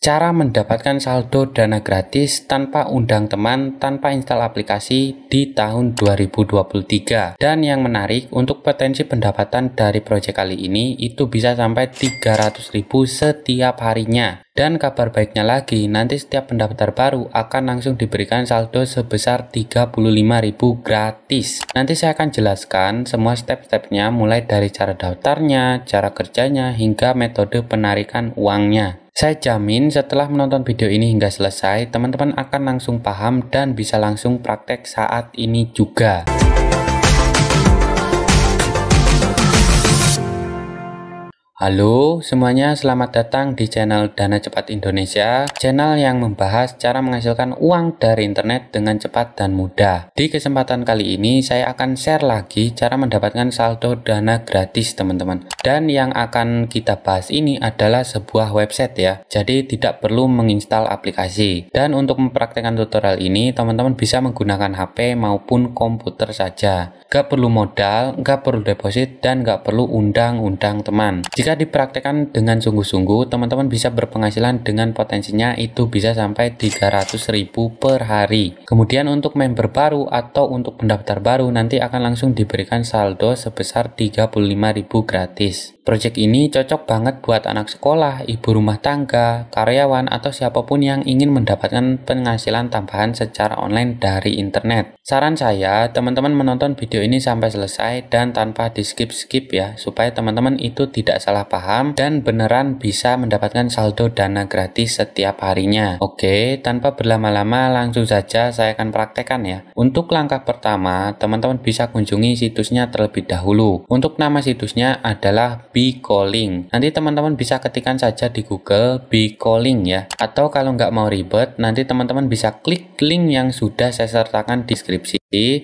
Cara mendapatkan saldo dana gratis tanpa undang teman tanpa install aplikasi di tahun 2023 dan yang menarik untuk potensi pendapatan dari proyek kali ini itu bisa sampai 300 ribu setiap harinya dan kabar baiknya lagi nanti setiap pendaftar baru akan langsung diberikan saldo sebesar 35 ribu gratis nanti saya akan jelaskan semua step-stepnya mulai dari cara daftarnya, cara kerjanya hingga metode penarikan uangnya saya jamin setelah menonton video ini hingga selesai, teman-teman akan langsung paham dan bisa langsung praktek saat ini juga. Halo semuanya, selamat datang di channel Dana Cepat Indonesia, channel yang membahas cara menghasilkan uang dari internet dengan cepat dan mudah. Di kesempatan kali ini, saya akan share lagi cara mendapatkan saldo dana gratis, teman-teman. Dan yang akan kita bahas ini adalah sebuah website ya, jadi tidak perlu menginstal aplikasi. Dan untuk mempraktekkan tutorial ini, teman-teman bisa menggunakan HP maupun komputer saja. Gak perlu modal, gak perlu deposit, dan gak perlu undang-undang teman. Jika jika dipraktekkan dengan sungguh-sungguh, teman-teman bisa berpenghasilan dengan potensinya itu bisa sampai 300 ribu per hari. Kemudian untuk member baru atau untuk pendaftar baru nanti akan langsung diberikan saldo sebesar 35 ribu gratis. Project ini cocok banget buat anak sekolah, ibu rumah tangga, karyawan, atau siapapun yang ingin mendapatkan penghasilan tambahan secara online dari internet. Saran saya, teman-teman menonton video ini sampai selesai dan tanpa di skip-skip ya, supaya teman-teman itu tidak salah paham dan beneran bisa mendapatkan saldo dana gratis setiap harinya. Oke, tanpa berlama-lama langsung saja saya akan praktekkan ya. Untuk langkah pertama, teman-teman bisa kunjungi situsnya terlebih dahulu. Untuk nama situsnya adalah B-calling. Nanti teman-teman bisa ketikkan saja di Google B-calling ya. Atau kalau nggak mau ribet, nanti teman-teman bisa klik link yang sudah saya sertakan di deskripsi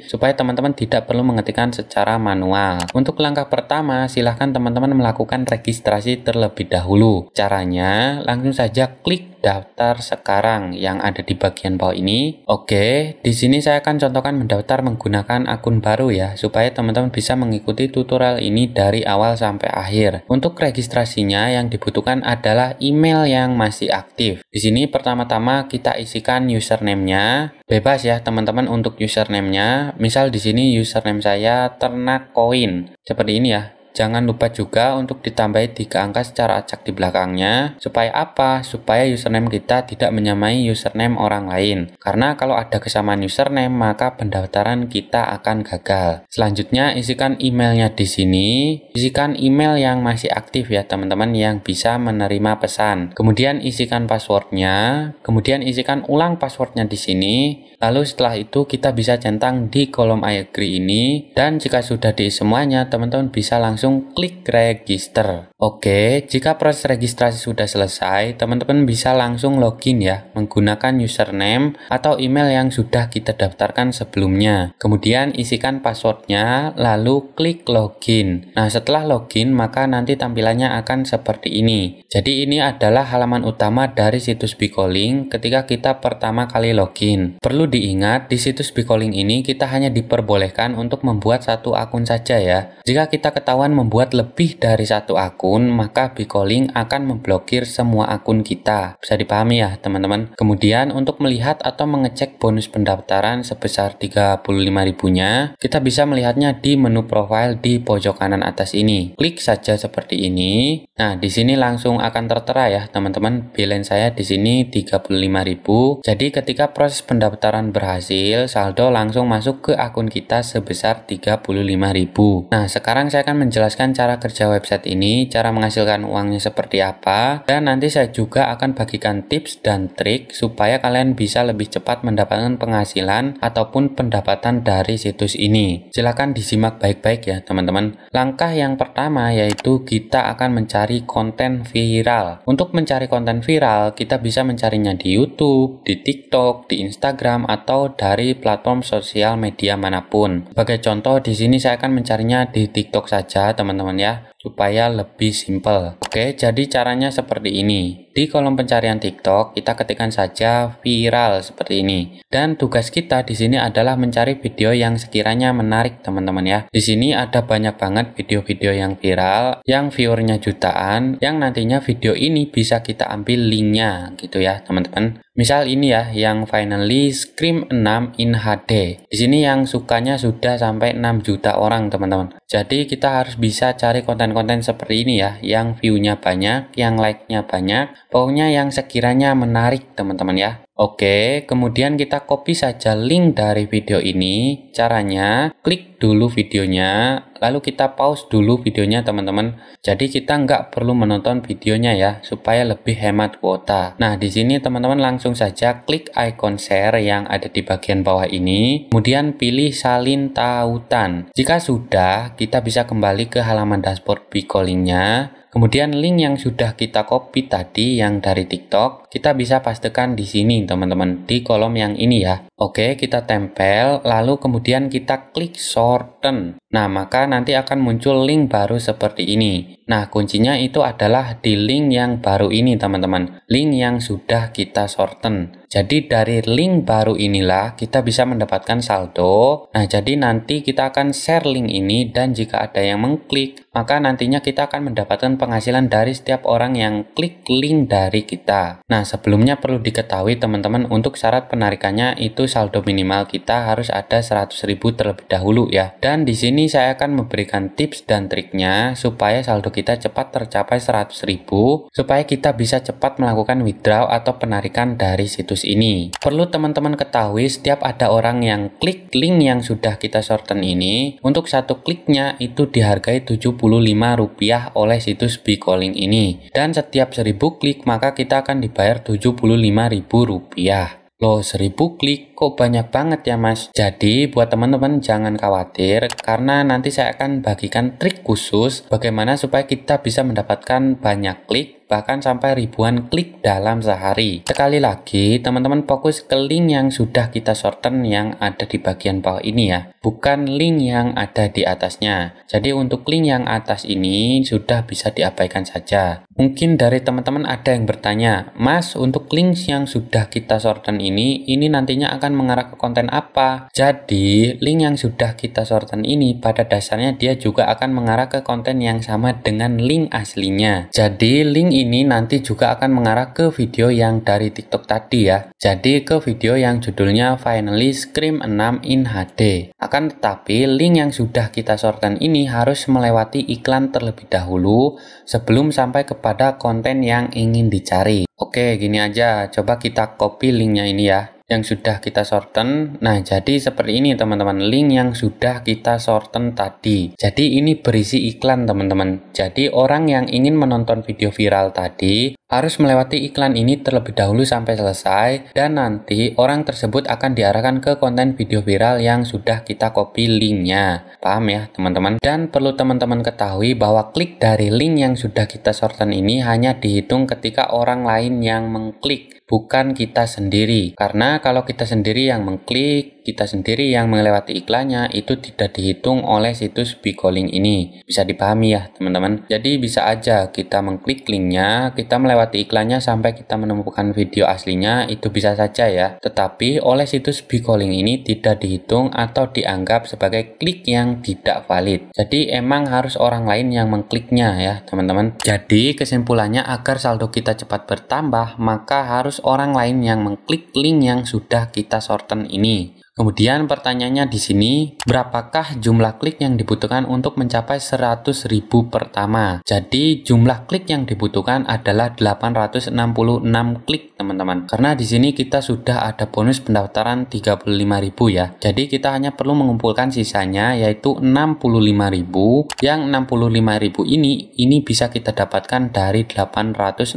supaya teman-teman tidak perlu mengetikkan secara manual. Untuk langkah pertama, silahkan teman-teman melakukan registrasi terlebih dahulu. Caranya, langsung saja klik daftar sekarang yang ada di bagian bawah ini. Oke, di sini saya akan contohkan mendaftar menggunakan akun baru ya, supaya teman-teman bisa mengikuti tutorial ini dari awal sampai akhir. Untuk registrasinya yang dibutuhkan adalah email yang masih aktif. Di sini pertama-tama kita isikan username-nya. Bebas ya teman-teman untuk username-nya. Misal di sini username saya ternak koin. Seperti ini ya. Jangan lupa juga untuk ditambahi tiga angka secara acak di belakangnya. Supaya apa? Supaya username kita tidak menyamai username orang lain. Karena kalau ada kesamaan username, maka pendaftaran kita akan gagal. Selanjutnya, isikan emailnya di sini. Isikan email yang masih aktif ya teman-teman yang bisa menerima pesan. Kemudian isikan passwordnya. Kemudian isikan ulang passwordnya di sini. Lalu setelah itu kita bisa centang di kolom I agree ini. Dan jika sudah di semuanya, teman-teman bisa langsung langsung klik register. Oke, jika proses registrasi sudah selesai, teman-teman bisa langsung login ya, menggunakan username atau email yang sudah kita daftarkan sebelumnya. Kemudian isikan passwordnya, lalu klik login. Nah, setelah login, maka nanti tampilannya akan seperti ini. Jadi ini adalah halaman utama dari situs Bicalling ketika kita pertama kali login. Perlu diingat, di situs Bicalling ini kita hanya diperbolehkan untuk membuat satu akun saja ya. Jika kita ketahuan membuat lebih dari satu akun, maka bcalling akan memblokir semua akun kita. Bisa dipahami ya, teman-teman. Kemudian untuk melihat atau mengecek bonus pendaftaran sebesar 35 ribunya, kita bisa melihatnya di menu profile di pojok kanan atas ini. Klik saja seperti ini. Nah, di sini langsung akan tertera ya, teman-teman. Balance saya di sini 35.000. Jadi ketika proses pendaftaran berhasil, saldo langsung masuk ke akun kita sebesar ribu Nah, sekarang saya akan menjelaskan menjelaskan cara kerja website ini, cara menghasilkan uangnya seperti apa, dan nanti saya juga akan bagikan tips dan trik supaya kalian bisa lebih cepat mendapatkan penghasilan ataupun pendapatan dari situs ini. Silahkan disimak baik-baik ya teman-teman. Langkah yang pertama yaitu kita akan mencari konten viral. Untuk mencari konten viral, kita bisa mencarinya di YouTube, di TikTok, di Instagram, atau dari platform sosial media manapun. Sebagai contoh, di sini saya akan mencarinya di TikTok saja teman-teman ya supaya lebih simple. Oke, jadi caranya seperti ini. Di kolom pencarian TikTok, kita ketikkan saja viral seperti ini. Dan tugas kita di sini adalah mencari video yang sekiranya menarik, teman-teman ya. Di sini ada banyak banget video-video yang viral, yang viewernya jutaan, yang nantinya video ini bisa kita ambil linknya gitu ya, teman-teman. Misal ini ya, yang finally Scream 6 in HD. Di sini yang sukanya sudah sampai 6 juta orang, teman-teman. Jadi kita harus bisa cari konten konten seperti ini ya, yang view-nya banyak, yang like-nya banyak, pokoknya yang sekiranya menarik teman-teman ya. Oke, kemudian kita copy saja link dari video ini. Caranya, klik dulu videonya, lalu kita pause dulu videonya teman-teman. Jadi kita nggak perlu menonton videonya ya, supaya lebih hemat kuota. Nah, di sini teman-teman langsung saja klik icon share yang ada di bagian bawah ini. Kemudian pilih salin tautan. Jika sudah, kita bisa kembali ke halaman dashboard Bicolingnya. Kemudian link yang sudah kita copy tadi yang dari TikTok, kita bisa pastikan di sini teman-teman di kolom yang ini ya. Oke, kita tempel lalu kemudian kita klik shorten. Nah, maka nanti akan muncul link baru seperti ini. Nah, kuncinya itu adalah di link yang baru ini teman-teman. Link yang sudah kita shorten. Jadi dari link baru inilah kita bisa mendapatkan saldo. Nah, jadi nanti kita akan share link ini dan jika ada yang mengklik, maka nantinya kita akan mendapatkan penghasilan dari setiap orang yang klik link dari kita. Nah, sebelumnya perlu diketahui teman-teman untuk syarat penarikannya itu saldo minimal kita harus ada 100.000 terlebih dahulu ya. Dan di sini saya akan memberikan tips dan triknya supaya saldo kita cepat tercapai 100.000 supaya kita bisa cepat melakukan withdraw atau penarikan dari situs kasus ini. Perlu teman-teman ketahui setiap ada orang yang klik link yang sudah kita shorten ini, untuk satu kliknya itu dihargai Rp75 oleh situs Bicalling ini. Dan setiap 1000 klik maka kita akan dibayar Rp75.000. Loh, 1000 klik kok banyak banget ya mas jadi buat teman-teman jangan khawatir karena nanti saya akan bagikan trik khusus bagaimana supaya kita bisa mendapatkan banyak klik bahkan sampai ribuan klik dalam sehari. Sekali lagi, teman-teman fokus ke link yang sudah kita shorten yang ada di bagian bawah ini ya, bukan link yang ada di atasnya. Jadi untuk link yang atas ini sudah bisa diabaikan saja. Mungkin dari teman-teman ada yang bertanya, Mas, untuk link yang sudah kita shorten ini, ini nantinya akan akan mengarah ke konten apa. Jadi, link yang sudah kita sorten ini pada dasarnya dia juga akan mengarah ke konten yang sama dengan link aslinya. Jadi, link ini nanti juga akan mengarah ke video yang dari TikTok tadi ya. Jadi, ke video yang judulnya Finally Scream 6 in HD. Akan tetapi, link yang sudah kita sorten ini harus melewati iklan terlebih dahulu sebelum sampai kepada konten yang ingin dicari. Oke, gini aja. Coba kita copy linknya ini ya yang sudah kita shorten. Nah, jadi seperti ini teman-teman, link yang sudah kita shorten tadi. Jadi ini berisi iklan teman-teman. Jadi orang yang ingin menonton video viral tadi harus melewati iklan ini terlebih dahulu sampai selesai dan nanti orang tersebut akan diarahkan ke konten video viral yang sudah kita copy linknya. Paham ya teman-teman? Dan perlu teman-teman ketahui bahwa klik dari link yang sudah kita shorten ini hanya dihitung ketika orang lain yang mengklik, bukan kita sendiri. Karena kalau kita sendiri yang mengklik, kita sendiri yang melewati iklannya itu tidak dihitung oleh situs calling ini. Bisa dipahami ya teman-teman. Jadi bisa aja kita mengklik linknya, kita melewati iklannya sampai kita menemukan video aslinya itu bisa saja ya. Tetapi oleh situs calling ini tidak dihitung atau dianggap sebagai klik yang tidak valid. Jadi emang harus orang lain yang mengkliknya ya teman-teman. Jadi kesimpulannya agar saldo kita cepat bertambah maka harus orang lain yang mengklik link yang sudah kita sorten ini. Kemudian pertanyaannya di sini, berapakah jumlah klik yang dibutuhkan untuk mencapai 100.000 pertama? Jadi jumlah klik yang dibutuhkan adalah 866 klik teman-teman. Karena di sini kita sudah ada bonus pendaftaran 35.000 ya. Jadi kita hanya perlu mengumpulkan sisanya yaitu 65.000. Yang 65.000 ini ini bisa kita dapatkan dari 866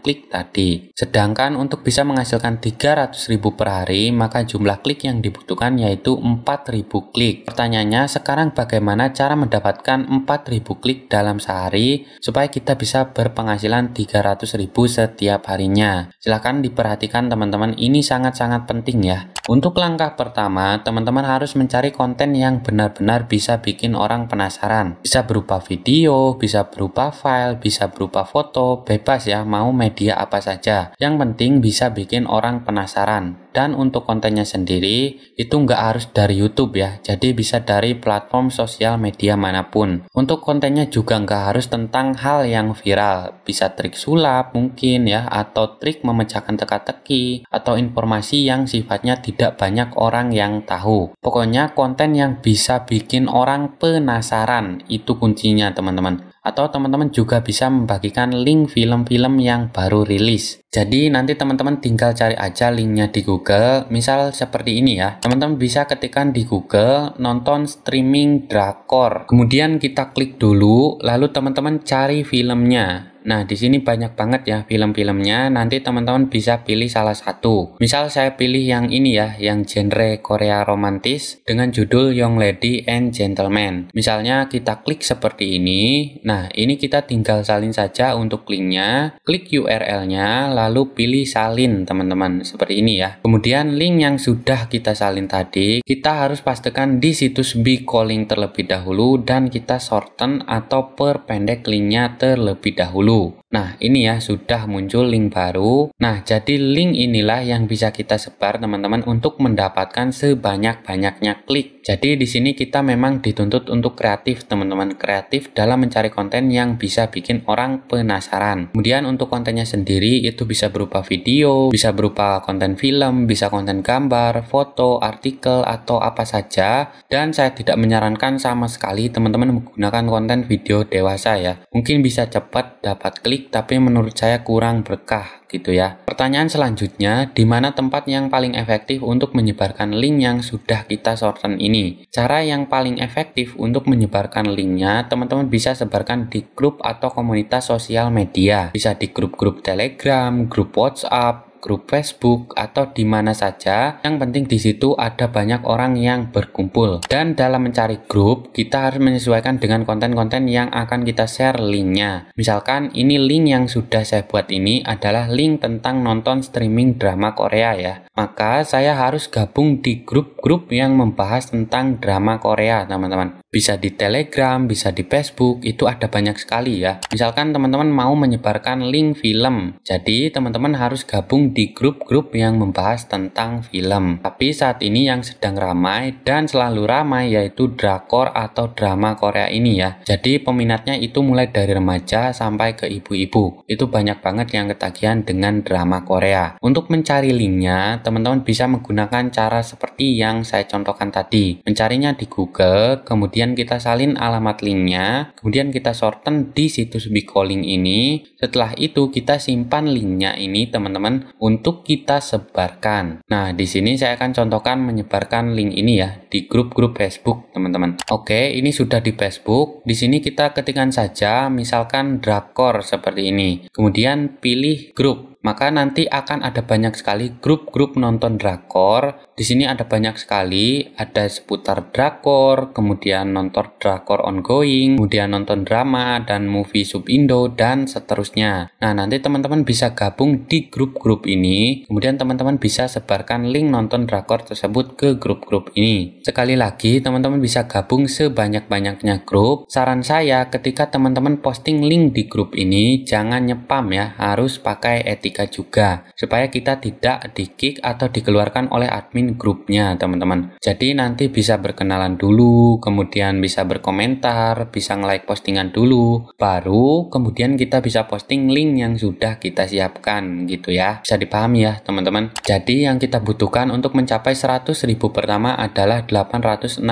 klik tadi. Sedangkan untuk bisa menghasilkan 300.000 per hari, maka jumlah klik yang dibutuhkan yaitu 4000 klik. Pertanyaannya, sekarang bagaimana cara mendapatkan 4000 klik dalam sehari supaya kita bisa berpenghasilan 300.000 setiap harinya? Silahkan diperhatikan teman-teman, ini sangat-sangat penting ya. Untuk langkah pertama, teman-teman harus mencari konten yang benar-benar bisa bikin orang penasaran. Bisa berupa video, bisa berupa file, bisa berupa foto, bebas ya, mau media apa saja. Yang penting bisa bikin orang penasaran. Dan untuk kontennya sendiri, itu nggak harus dari YouTube ya, jadi bisa dari platform sosial media manapun. Untuk kontennya juga nggak harus tentang hal yang viral, bisa trik sulap mungkin ya, atau trik memecahkan teka-teki, atau informasi yang sifatnya tidak banyak orang yang tahu. Pokoknya konten yang bisa bikin orang penasaran, itu kuncinya teman-teman atau teman-teman juga bisa membagikan link film-film yang baru rilis. Jadi nanti teman-teman tinggal cari aja linknya di Google, misal seperti ini ya. Teman-teman bisa ketikkan di Google nonton streaming drakor. Kemudian kita klik dulu, lalu teman-teman cari filmnya. Nah, di sini banyak banget ya film-filmnya. Nanti teman-teman bisa pilih salah satu. Misal saya pilih yang ini ya, yang genre Korea romantis dengan judul Young Lady and Gentleman. Misalnya kita klik seperti ini. Nah, ini kita tinggal salin saja untuk linknya. Klik URL-nya, lalu pilih salin teman-teman. Seperti ini ya. Kemudian link yang sudah kita salin tadi, kita harus pastikan di situs Be calling terlebih dahulu dan kita shorten atau perpendek linknya terlebih dahulu dulu. Nah, ini ya sudah muncul link baru. Nah, jadi link inilah yang bisa kita sebar teman-teman untuk mendapatkan sebanyak-banyaknya klik. Jadi di sini kita memang dituntut untuk kreatif teman-teman, kreatif dalam mencari konten yang bisa bikin orang penasaran. Kemudian untuk kontennya sendiri itu bisa berupa video, bisa berupa konten film, bisa konten gambar, foto, artikel atau apa saja. Dan saya tidak menyarankan sama sekali teman-teman menggunakan konten video dewasa ya. Mungkin bisa cepat dapat dapat klik tapi menurut saya kurang berkah gitu ya. Pertanyaan selanjutnya, di mana tempat yang paling efektif untuk menyebarkan link yang sudah kita shorten ini? Cara yang paling efektif untuk menyebarkan linknya, teman-teman bisa sebarkan di grup atau komunitas sosial media. Bisa di grup-grup Telegram, grup WhatsApp, grup Facebook atau di mana saja. Yang penting di situ ada banyak orang yang berkumpul. Dan dalam mencari grup, kita harus menyesuaikan dengan konten-konten yang akan kita share linknya. Misalkan ini link yang sudah saya buat ini adalah link tentang nonton streaming drama Korea ya. Maka saya harus gabung di grup-grup yang membahas tentang drama Korea, teman-teman bisa di Telegram, bisa di Facebook, itu ada banyak sekali ya. Misalkan teman-teman mau menyebarkan link film, jadi teman-teman harus gabung di grup-grup yang membahas tentang film. Tapi saat ini yang sedang ramai dan selalu ramai yaitu drakor atau drama Korea ini ya. Jadi peminatnya itu mulai dari remaja sampai ke ibu-ibu. Itu banyak banget yang ketagihan dengan drama Korea. Untuk mencari linknya, teman-teman bisa menggunakan cara seperti yang saya contohkan tadi. Mencarinya di Google, kemudian kemudian kita salin alamat linknya, kemudian kita shorten di situs Bicolink ini. Setelah itu kita simpan linknya ini teman-teman untuk kita sebarkan. Nah di sini saya akan contohkan menyebarkan link ini ya di grup-grup Facebook teman-teman. Oke ini sudah di Facebook. Di sini kita ketikan saja misalkan drakor seperti ini. Kemudian pilih grup maka nanti akan ada banyak sekali grup-grup nonton drakor. Di sini ada banyak sekali, ada seputar drakor, kemudian nonton drakor ongoing, kemudian nonton drama dan movie sub Indo dan seterusnya. Nah, nanti teman-teman bisa gabung di grup-grup ini. Kemudian teman-teman bisa sebarkan link nonton drakor tersebut ke grup-grup ini. Sekali lagi, teman-teman bisa gabung sebanyak-banyaknya grup. Saran saya ketika teman-teman posting link di grup ini jangan nyepam ya, harus pakai etik kita juga supaya kita tidak di kick atau dikeluarkan oleh admin grupnya teman-teman jadi nanti bisa berkenalan dulu kemudian bisa berkomentar bisa nge-like postingan dulu baru kemudian kita bisa posting link yang sudah kita siapkan gitu ya bisa dipahami ya teman-teman jadi yang kita butuhkan untuk mencapai 100.000 pertama adalah 866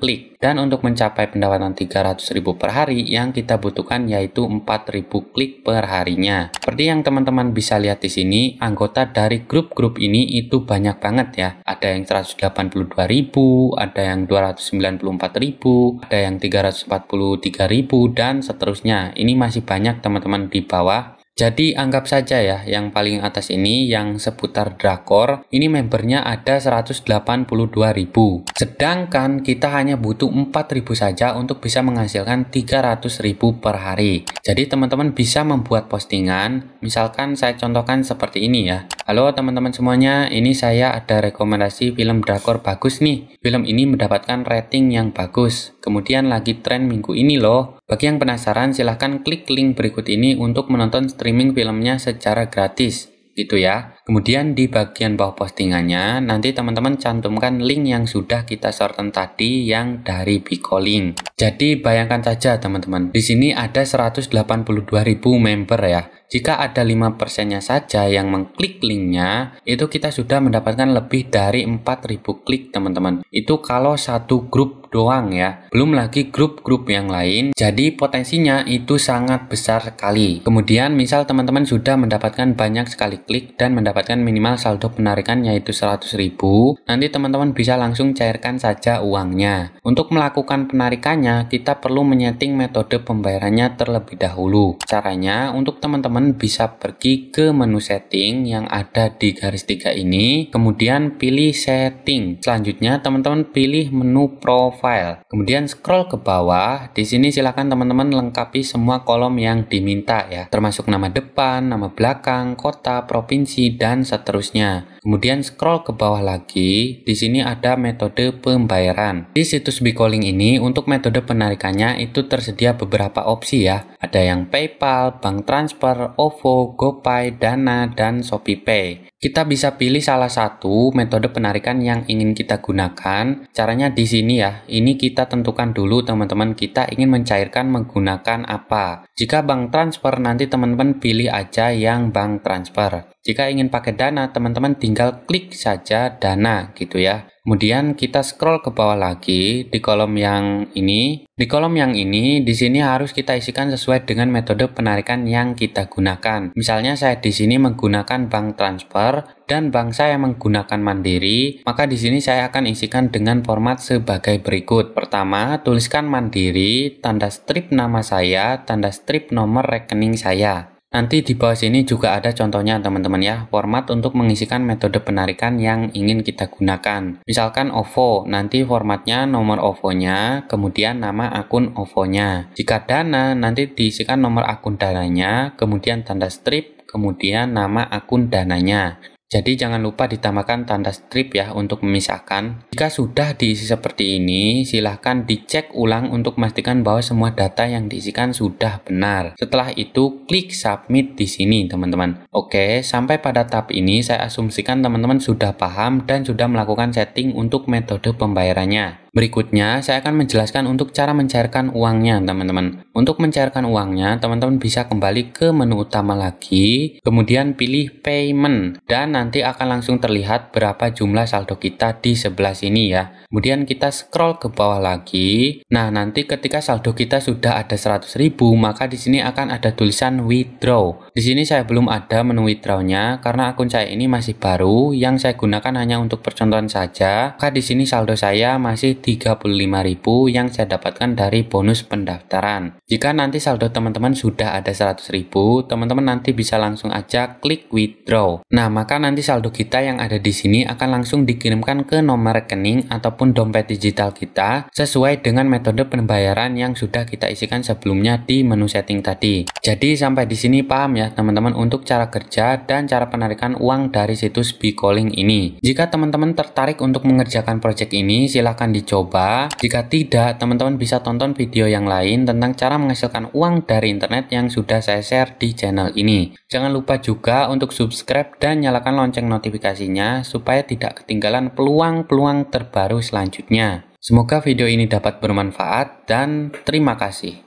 klik dan untuk mencapai pendapatan 300.000 per hari yang kita butuhkan yaitu 4.000 klik per harinya. Seperti yang teman-teman bisa lihat di sini, anggota dari grup-grup ini itu banyak banget ya. Ada yang 182.000, ada yang 294.000, ada yang 343.000 dan seterusnya. Ini masih banyak teman-teman di bawah jadi anggap saja ya yang paling atas ini yang seputar drakor ini membernya ada 182.000. Sedangkan kita hanya butuh 4.000 saja untuk bisa menghasilkan 300.000 per hari. Jadi teman-teman bisa membuat postingan, misalkan saya contohkan seperti ini ya. Halo teman-teman semuanya, ini saya ada rekomendasi film drakor bagus nih. Film ini mendapatkan rating yang bagus. Kemudian lagi tren minggu ini loh. Bagi yang penasaran silahkan klik link berikut ini untuk menonton stream streaming filmnya secara gratis gitu ya. Kemudian di bagian bawah postingannya, nanti teman-teman cantumkan link yang sudah kita sorten tadi yang dari Biko Jadi bayangkan saja teman-teman, di sini ada 182.000 member ya. Jika ada 5%-nya saja yang mengklik linknya, itu kita sudah mendapatkan lebih dari 4.000 klik teman-teman. Itu kalau satu grup doang ya, belum lagi grup-grup yang lain. Jadi potensinya itu sangat besar sekali. Kemudian misal teman-teman sudah mendapatkan banyak sekali klik dan mendapatkan mendapatkan minimal saldo penarikan yaitu 100.000, ribu, nanti teman-teman bisa langsung cairkan saja uangnya. Untuk melakukan penarikannya, kita perlu menyeting metode pembayarannya terlebih dahulu. Caranya, untuk teman-teman bisa pergi ke menu setting yang ada di garis tiga ini, kemudian pilih setting. Selanjutnya, teman-teman pilih menu profile. Kemudian scroll ke bawah, di sini silahkan teman-teman lengkapi semua kolom yang diminta ya, termasuk nama depan, nama belakang, kota, provinsi, dan dan seterusnya. Kemudian scroll ke bawah lagi, di sini ada metode pembayaran. Di situs Bicalling ini untuk metode penarikannya itu tersedia beberapa opsi ya. Ada yang PayPal, bank transfer, OVO, GoPay, Dana, dan ShopeePay. Kita bisa pilih salah satu metode penarikan yang ingin kita gunakan. Caranya di sini ya, ini kita tentukan dulu teman-teman kita ingin mencairkan menggunakan apa. Jika bank transfer nanti teman-teman pilih aja yang bank transfer. Jika ingin pakai dana, teman-teman tinggal klik saja dana gitu ya. Kemudian kita scroll ke bawah lagi di kolom yang ini. Di kolom yang ini, di sini harus kita isikan sesuai dengan metode penarikan yang kita gunakan. Misalnya saya di sini menggunakan bank transfer dan bank saya menggunakan mandiri, maka di sini saya akan isikan dengan format sebagai berikut. Pertama, tuliskan mandiri, tanda strip nama saya, tanda strip nomor rekening saya. Nanti di bawah sini juga ada contohnya teman-teman ya, format untuk mengisikan metode penarikan yang ingin kita gunakan. Misalkan OVO, nanti formatnya nomor OVO-nya, kemudian nama akun OVO-nya. Jika dana, nanti diisikan nomor akun dananya, kemudian tanda strip, kemudian nama akun dananya. Jadi jangan lupa ditambahkan tanda strip ya untuk memisahkan. Jika sudah diisi seperti ini, silahkan dicek ulang untuk memastikan bahwa semua data yang diisikan sudah benar. Setelah itu, klik submit di sini teman-teman. Oke, sampai pada tahap ini saya asumsikan teman-teman sudah paham dan sudah melakukan setting untuk metode pembayarannya. Berikutnya, saya akan menjelaskan untuk cara mencairkan uangnya, teman-teman. Untuk mencairkan uangnya, teman-teman bisa kembali ke menu utama lagi, kemudian pilih payment, dan nanti akan langsung terlihat berapa jumlah saldo kita di sebelah sini ya. Kemudian kita scroll ke bawah lagi. Nah, nanti ketika saldo kita sudah ada 100.000, maka di sini akan ada tulisan withdraw. Di sini saya belum ada menu withdrawnya karena akun saya ini masih baru yang saya gunakan hanya untuk percontohan saja. Maka di sini saldo saya masih 35.000 yang saya dapatkan dari bonus pendaftaran. Jika nanti saldo teman-teman sudah ada 100.000, teman-teman nanti bisa langsung aja klik withdraw. Nah, maka nanti saldo kita yang ada di sini akan langsung dikirimkan ke nomor rekening ataupun dompet digital kita sesuai dengan metode pembayaran yang sudah kita isikan sebelumnya di menu setting tadi. Jadi sampai di sini paham ya teman-teman untuk cara kerja dan cara penarikan uang dari situs Bcalling ini. Jika teman-teman tertarik untuk mengerjakan project ini, silahkan di dicoba. Jika tidak, teman-teman bisa tonton video yang lain tentang cara menghasilkan uang dari internet yang sudah saya share di channel ini. Jangan lupa juga untuk subscribe dan nyalakan lonceng notifikasinya supaya tidak ketinggalan peluang-peluang terbaru selanjutnya. Semoga video ini dapat bermanfaat dan terima kasih.